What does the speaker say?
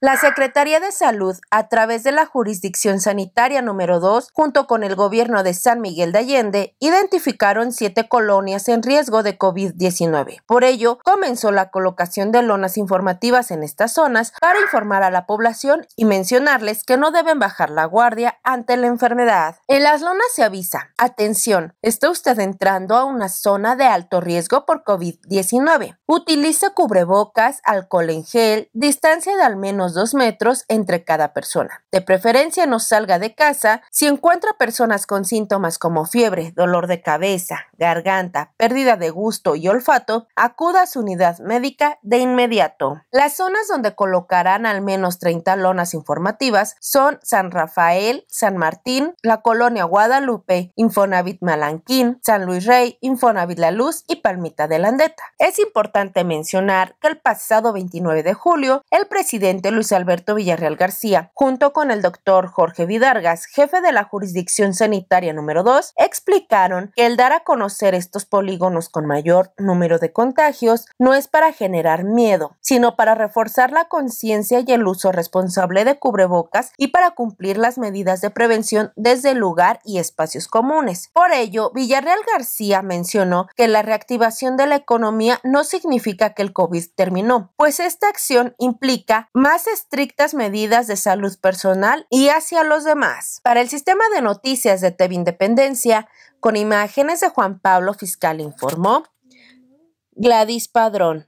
La Secretaría de Salud, a través de la Jurisdicción Sanitaria número 2, junto con el gobierno de San Miguel de Allende, identificaron siete colonias en riesgo de COVID-19. Por ello, comenzó la colocación de lonas informativas en estas zonas para informar a la población y mencionarles que no deben bajar la guardia ante la enfermedad. En las lonas se avisa, atención, está usted entrando a una zona de alto riesgo por COVID-19. Utilice cubrebocas, alcohol en gel, distancia de al menos dos metros entre cada persona. De preferencia no salga de casa si encuentra personas con síntomas como fiebre, dolor de cabeza, garganta, pérdida de gusto y olfato, acuda a su unidad médica de inmediato. Las zonas donde colocarán al menos 30 lonas informativas son San Rafael, San Martín, la Colonia Guadalupe, Infonavit Malanquín, San Luis Rey, Infonavit La Luz y Palmita de Landeta. Es importante mencionar que el pasado 29 de julio, el presidente Luis Alberto Villarreal García, junto con el doctor Jorge Vidargas, jefe de la jurisdicción sanitaria número 2, explicaron que el dar a conocer estos polígonos con mayor número de contagios no es para generar miedo, sino para reforzar la conciencia y el uso responsable de cubrebocas y para cumplir las medidas de prevención desde el lugar y espacios comunes. Por ello, Villarreal García mencionó que la reactivación de la economía no significa que el COVID terminó, pues esta acción implica más estrictas medidas de salud personal y hacia los demás. Para el sistema de noticias de TV Independencia, con imágenes de Juan Pablo Fiscal informó Gladys Padrón.